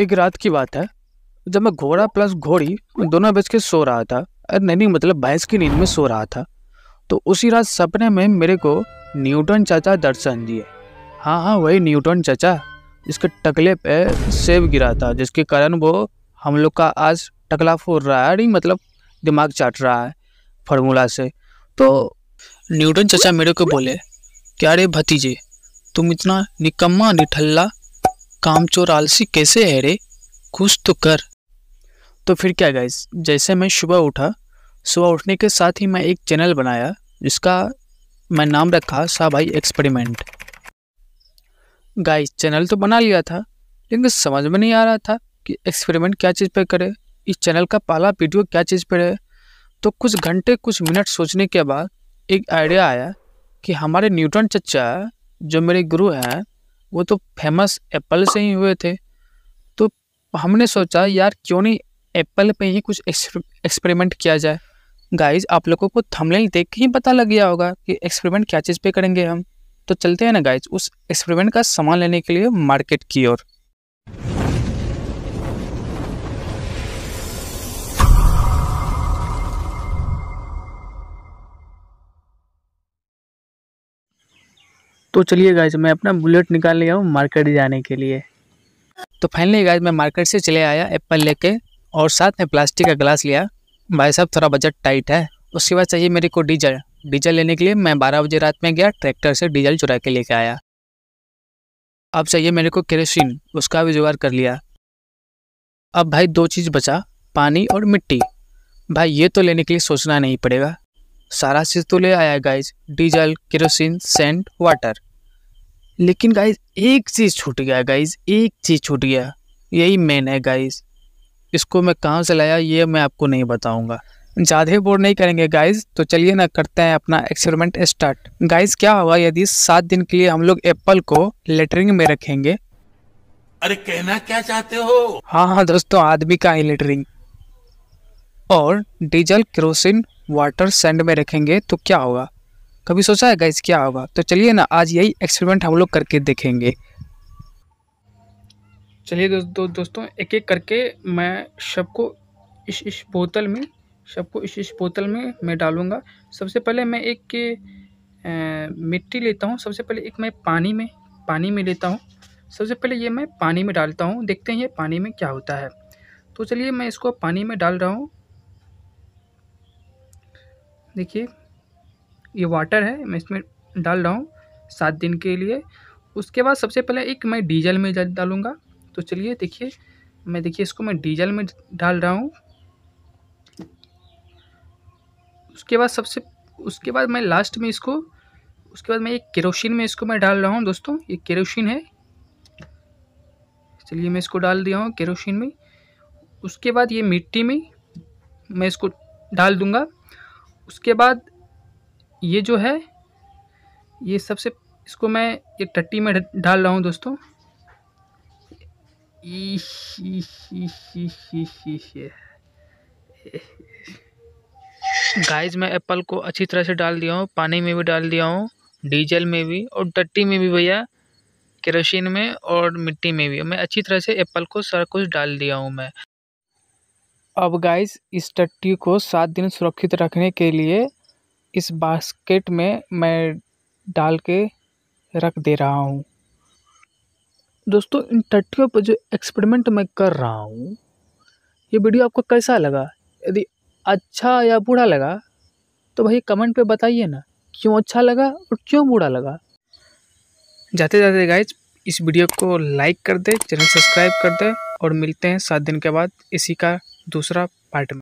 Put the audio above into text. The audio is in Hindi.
एक रात की बात है जब मैं घोड़ा प्लस घोड़ी दोनों बेच के सो रहा था नहीं नहीं मतलब भैंस की नींद में सो रहा था तो उसी रात सपने में मेरे को न्यूटन चाचा दर्शन दिए हाँ हाँ वही न्यूटन चाचा जिसके टकले पे सेब गिरा था जिसके कारण वो हम लोग का आज टकला फोड़ रहा है नहीं मतलब दिमाग चाट रहा है फार्मूला से तो न्यूटन चाचा मेरे को बोले क्या रे भतीजे तुम इतना निकम्मा निठल्ला कामचोर आलसी कैसे है रे खुश तो कर तो फिर क्या गाइज जैसे मैं सुबह उठा सुबह उठने के साथ ही मैं एक चैनल बनाया जिसका मैं नाम रखा सा भाई एक्सपेरिमेंट गाइस चैनल तो बना लिया था लेकिन समझ में नहीं आ रहा था कि एक्सपेरिमेंट क्या चीज़ पर करे इस चैनल का पहला वीडियो क्या चीज़ पर है तो कुछ घंटे कुछ मिनट सोचने के बाद एक आइडिया आया कि हमारे न्यूटन चचा जो मेरे गुरु हैं वो तो फेमस एप्पल से ही हुए थे तो हमने सोचा यार क्यों नहीं एप्पल पे ही कुछ एक्सपेरिमेंट किया जाए गाइज आप लोगों को थंबनेल देख के ही पता लग गया होगा कि एक्सपेरिमेंट क्या चीज़ पे करेंगे हम तो चलते हैं ना गाइज उस एक्सपेरिमेंट का सामान लेने के लिए मार्केट की ओर तो चलिए गाइज मैं अपना बुलेट निकाल लिया हूँ मार्केट जाने के लिए तो फाइनली गाइज मैं मार्केट से चले आया एप्पल लेके और साथ में प्लास्टिक का ग्लास लिया भाई साहब थोड़ा बजट टाइट है उसके बाद चाहिए मेरे को डीजल डीजल लेने के लिए मैं बारह बजे रात में गया ट्रैक्टर से डीजल चुरा के लेके आया अब चाहिए मेरे को केरोसिन उसका भी जुगाड़ कर लिया अब भाई दो चीज़ बचा पानी और मिट्टी भाई ये तो लेने के लिए सोचना नहीं पड़ेगा सारा चीज़ तो ले आया guys diesel kerosene sand water लेकिन गाइज एक चीज़ छूट गया गाइज एक चीज़ छूट गया यही मेन है गाइज इसको मैं कहाँ से लाया ये मैं आपको नहीं बताऊंगा ज़्यादा बोर नहीं करेंगे गाइज तो चलिए ना करते हैं अपना एक्सपेरिमेंट स्टार्ट गाइज क्या होगा यदि सात दिन के लिए हम लोग एप्पल को लेटरिंग में रखेंगे अरे कहना क्या चाहते हो हाँ हाँ दोस्तों आदमी का ही लेटरिंग और डीजल क्रोसिन वाटर सैंड में रखेंगे तो क्या होगा कभी सोचा है गाइज क्या होगा तो चलिए ना आज यही एक्सपेरिमेंट हम लोग करके देखेंगे चलिए दो, दो, दोस्तों एक एक करके मैं सबको इस इस बोतल में सबको इस इस बोतल में मैं डालूँगा सबसे पहले मैं एक ए, मिट्टी लेता हूँ सबसे पहले एक मैं पानी में पानी में लेता हूँ सबसे पहले ये मैं पानी में डालता हूँ देखते हैं ये पानी में क्या होता है तो चलिए मैं इसको पानी में डाल रहा हूँ देखिए ये वाटर है मैं इसमें डाल रहा हूँ सात दिन के लिए उसके बाद सबसे पहले एक मैं डीजल में डालूँगा तो चलिए देखिए मैं देखिए इसको मैं डीजल में डाल रहा हूँ उसके बाद सबसे उसके बाद मैं लास्ट में इसको उसके बाद मैं एक केरोसिन में इसको मैं डाल रहा हूँ दोस्तों ये केरोसिन है चलिए मैं इसको डाल दिया हूँ केरोसिन में उसके बाद ये मिट्टी में मैं इसको डाल दूँगा उसके बाद ये जो है ये सबसे इसको मैं ये टट्टी में डाल रहा हूँ दोस्तों गाइस मैं एप्पल को अच्छी तरह से डाल दिया हूँ पानी में भी डाल दिया हूँ डीजल में भी और टट्टी में भी भैया केरोसिन में और मिट्टी में भी मैं अच्छी तरह से एप्पल को सारा कुछ डाल दिया हूँ मैं अब गाइस इस टट्टी को सात दिन सुरक्षित रखने के लिए इस बास्केट में मैं डाल के रख दे रहा हूँ दोस्तों इन टट्टियों पर जो एक्सपेरिमेंट मैं कर रहा हूँ ये वीडियो आपको कैसा लगा यदि अच्छा या बुरा लगा तो भाई कमेंट पे बताइए ना क्यों अच्छा लगा और क्यों बुरा लगा जाते जाते गाइज इस वीडियो को लाइक कर दे चैनल सब्सक्राइब कर दे और मिलते हैं सात दिन के बाद इसी का दूसरा पार्ट में